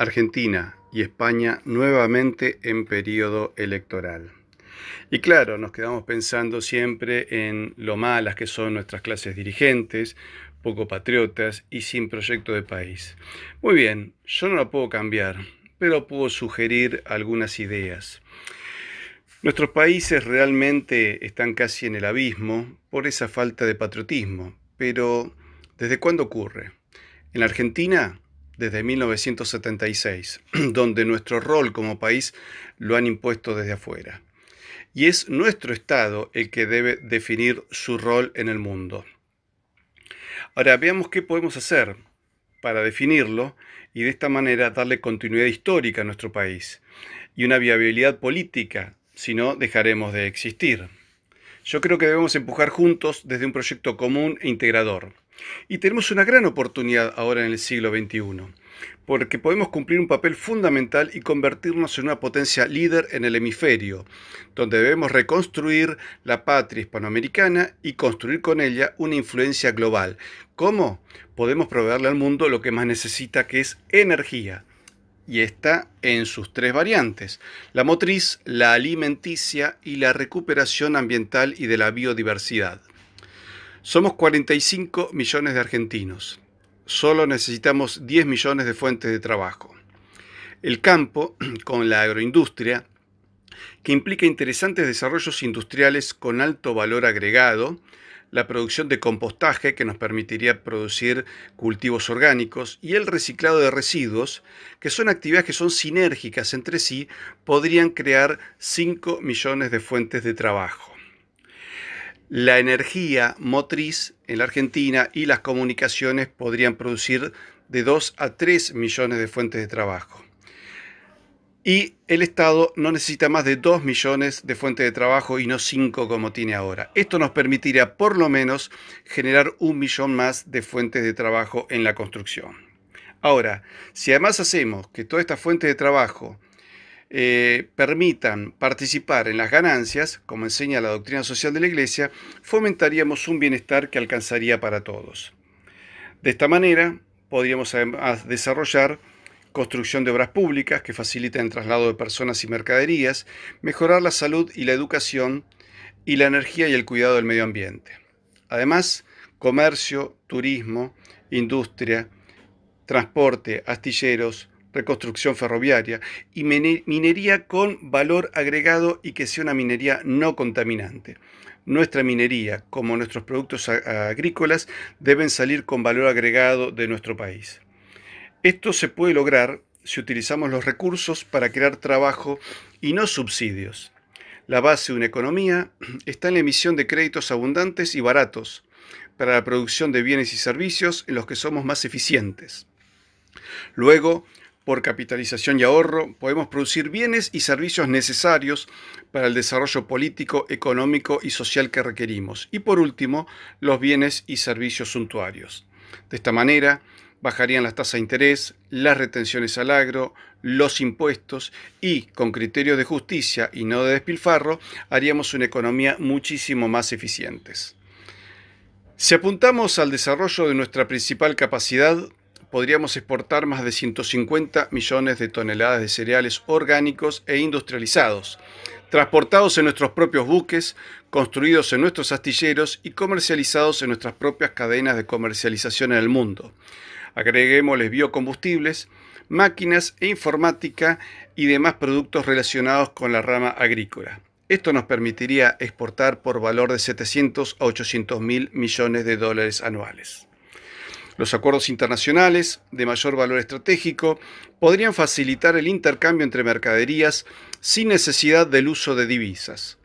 Argentina y España nuevamente en periodo electoral. Y claro, nos quedamos pensando siempre en lo malas que son nuestras clases dirigentes, poco patriotas y sin proyecto de país. Muy bien, yo no lo puedo cambiar, pero puedo sugerir algunas ideas. Nuestros países realmente están casi en el abismo por esa falta de patriotismo, pero ¿desde cuándo ocurre? En Argentina desde 1976, donde nuestro rol como país lo han impuesto desde afuera. Y es nuestro Estado el que debe definir su rol en el mundo. Ahora veamos qué podemos hacer para definirlo y de esta manera darle continuidad histórica a nuestro país y una viabilidad política, si no dejaremos de existir. Yo creo que debemos empujar juntos desde un proyecto común e integrador. Y tenemos una gran oportunidad ahora en el siglo XXI, porque podemos cumplir un papel fundamental y convertirnos en una potencia líder en el hemisferio, donde debemos reconstruir la patria hispanoamericana y construir con ella una influencia global. ¿Cómo? Podemos proveerle al mundo lo que más necesita, que es energía, y está en sus tres variantes, la motriz, la alimenticia y la recuperación ambiental y de la biodiversidad. Somos 45 millones de argentinos. Solo necesitamos 10 millones de fuentes de trabajo. El campo, con la agroindustria, que implica interesantes desarrollos industriales con alto valor agregado, la producción de compostaje que nos permitiría producir cultivos orgánicos y el reciclado de residuos, que son actividades que son sinérgicas entre sí, podrían crear 5 millones de fuentes de trabajo la energía motriz en la Argentina y las comunicaciones podrían producir de 2 a 3 millones de fuentes de trabajo. Y el Estado no necesita más de 2 millones de fuentes de trabajo y no 5 como tiene ahora. Esto nos permitiría por lo menos generar un millón más de fuentes de trabajo en la construcción. Ahora, si además hacemos que todas estas fuentes de trabajo eh, permitan participar en las ganancias, como enseña la doctrina social de la Iglesia, fomentaríamos un bienestar que alcanzaría para todos. De esta manera, podríamos desarrollar construcción de obras públicas que faciliten el traslado de personas y mercaderías, mejorar la salud y la educación, y la energía y el cuidado del medio ambiente. Además, comercio, turismo, industria, transporte, astilleros, reconstrucción ferroviaria y minería con valor agregado y que sea una minería no contaminante. Nuestra minería, como nuestros productos agrícolas, deben salir con valor agregado de nuestro país. Esto se puede lograr si utilizamos los recursos para crear trabajo y no subsidios. La base de una economía está en la emisión de créditos abundantes y baratos para la producción de bienes y servicios en los que somos más eficientes. Luego, por capitalización y ahorro podemos producir bienes y servicios necesarios para el desarrollo político, económico y social que requerimos. Y por último, los bienes y servicios suntuarios. De esta manera, bajarían las tasas de interés, las retenciones al agro, los impuestos y, con criterios de justicia y no de despilfarro, haríamos una economía muchísimo más eficiente. Si apuntamos al desarrollo de nuestra principal capacidad, podríamos exportar más de 150 millones de toneladas de cereales orgánicos e industrializados, transportados en nuestros propios buques, construidos en nuestros astilleros y comercializados en nuestras propias cadenas de comercialización en el mundo. Agreguémosles biocombustibles, máquinas e informática y demás productos relacionados con la rama agrícola. Esto nos permitiría exportar por valor de 700 a 800 mil millones de dólares anuales. Los acuerdos internacionales de mayor valor estratégico podrían facilitar el intercambio entre mercaderías sin necesidad del uso de divisas.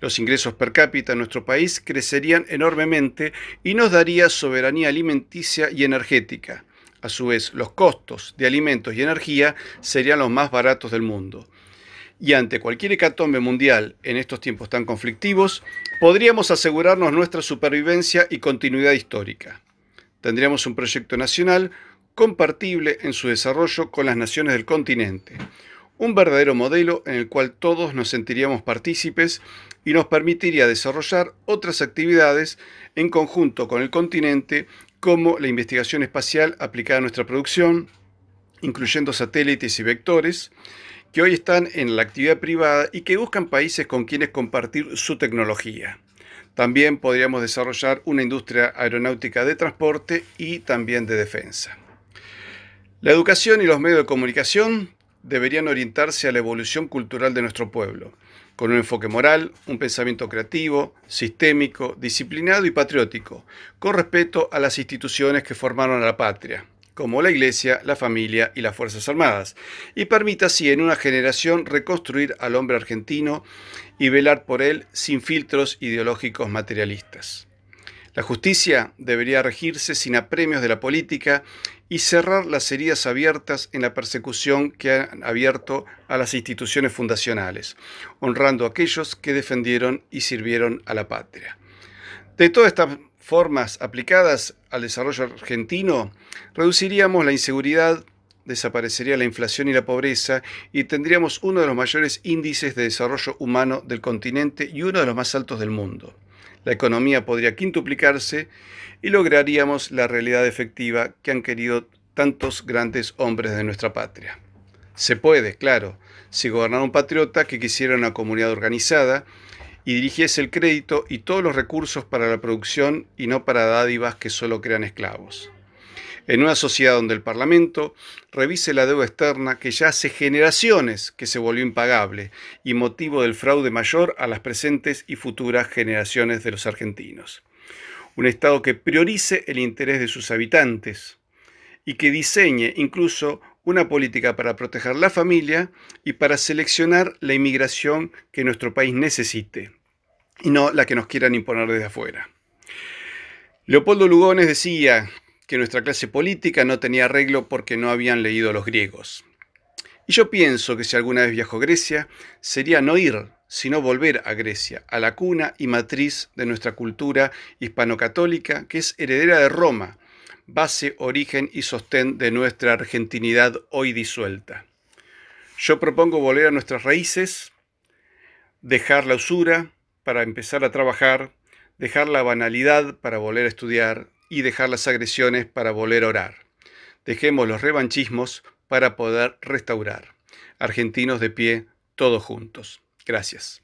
Los ingresos per cápita en nuestro país crecerían enormemente y nos daría soberanía alimenticia y energética. A su vez, los costos de alimentos y energía serían los más baratos del mundo. Y ante cualquier hecatombe mundial en estos tiempos tan conflictivos, podríamos asegurarnos nuestra supervivencia y continuidad histórica tendríamos un proyecto nacional compartible en su desarrollo con las naciones del continente, un verdadero modelo en el cual todos nos sentiríamos partícipes y nos permitiría desarrollar otras actividades en conjunto con el continente como la investigación espacial aplicada a nuestra producción, incluyendo satélites y vectores, que hoy están en la actividad privada y que buscan países con quienes compartir su tecnología. También podríamos desarrollar una industria aeronáutica de transporte y también de defensa. La educación y los medios de comunicación deberían orientarse a la evolución cultural de nuestro pueblo, con un enfoque moral, un pensamiento creativo, sistémico, disciplinado y patriótico, con respeto a las instituciones que formaron a la patria, como la Iglesia, la familia y las Fuerzas Armadas, y permita así en una generación reconstruir al hombre argentino y velar por él sin filtros ideológicos materialistas. La justicia debería regirse sin apremios de la política y cerrar las heridas abiertas en la persecución que han abierto a las instituciones fundacionales, honrando a aquellos que defendieron y sirvieron a la patria. De todas estas formas aplicadas al desarrollo argentino, reduciríamos la inseguridad, desaparecería la inflación y la pobreza y tendríamos uno de los mayores índices de desarrollo humano del continente y uno de los más altos del mundo. La economía podría quintuplicarse y lograríamos la realidad efectiva que han querido tantos grandes hombres de nuestra patria. Se puede, claro, si gobernara un patriota que quisiera una comunidad organizada, y dirigiese el crédito y todos los recursos para la producción y no para dádivas que solo crean esclavos. En una sociedad donde el Parlamento revise la deuda externa que ya hace generaciones que se volvió impagable y motivo del fraude mayor a las presentes y futuras generaciones de los argentinos. Un Estado que priorice el interés de sus habitantes y que diseñe incluso una política para proteger la familia y para seleccionar la inmigración que nuestro país necesite, y no la que nos quieran imponer desde afuera. Leopoldo Lugones decía que nuestra clase política no tenía arreglo porque no habían leído a los griegos. Y yo pienso que si alguna vez viajo a Grecia, sería no ir, sino volver a Grecia, a la cuna y matriz de nuestra cultura hispanocatólica, que es heredera de Roma, base, origen y sostén de nuestra argentinidad hoy disuelta. Yo propongo volver a nuestras raíces, dejar la usura, para empezar a trabajar, dejar la banalidad para volver a estudiar y dejar las agresiones para volver a orar. Dejemos los revanchismos para poder restaurar. Argentinos de pie, todos juntos. Gracias.